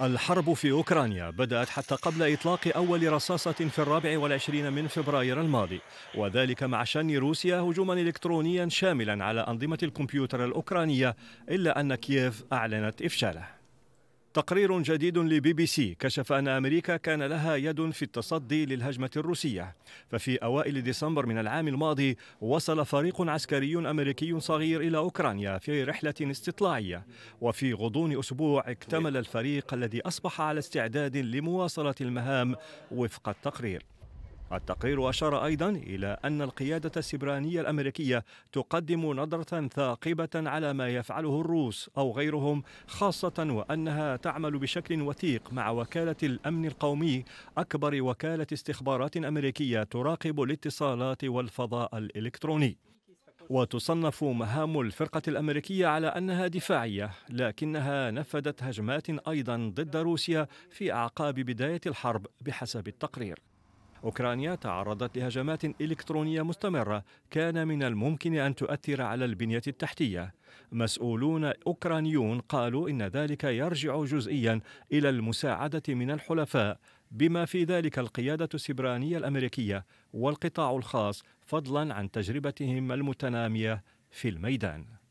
الحرب في أوكرانيا بدأت حتى قبل إطلاق أول رصاصة في الرابع والعشرين من فبراير الماضي وذلك مع شن روسيا هجوما إلكترونيا شاملا على أنظمة الكمبيوتر الأوكرانية إلا أن كييف أعلنت إفشاله تقرير جديد لبي بي سي كشف أن أمريكا كان لها يد في التصدي للهجمة الروسية ففي أوائل ديسمبر من العام الماضي وصل فريق عسكري أمريكي صغير إلى أوكرانيا في رحلة استطلاعية وفي غضون أسبوع اكتمل الفريق الذي أصبح على استعداد لمواصلة المهام وفق التقرير التقرير أشار أيضا إلى أن القيادة السبرانية الأمريكية تقدم نظرة ثاقبة على ما يفعله الروس أو غيرهم خاصة وأنها تعمل بشكل وثيق مع وكالة الأمن القومي أكبر وكالة استخبارات أمريكية تراقب الاتصالات والفضاء الإلكتروني وتصنف مهام الفرقة الأمريكية على أنها دفاعية لكنها نفذت هجمات أيضا ضد روسيا في أعقاب بداية الحرب بحسب التقرير أوكرانيا تعرضت لهجمات إلكترونية مستمرة كان من الممكن أن تؤثر على البنية التحتية مسؤولون أوكرانيون قالوا إن ذلك يرجع جزئيا إلى المساعدة من الحلفاء بما في ذلك القيادة السبرانية الأمريكية والقطاع الخاص فضلا عن تجربتهم المتنامية في الميدان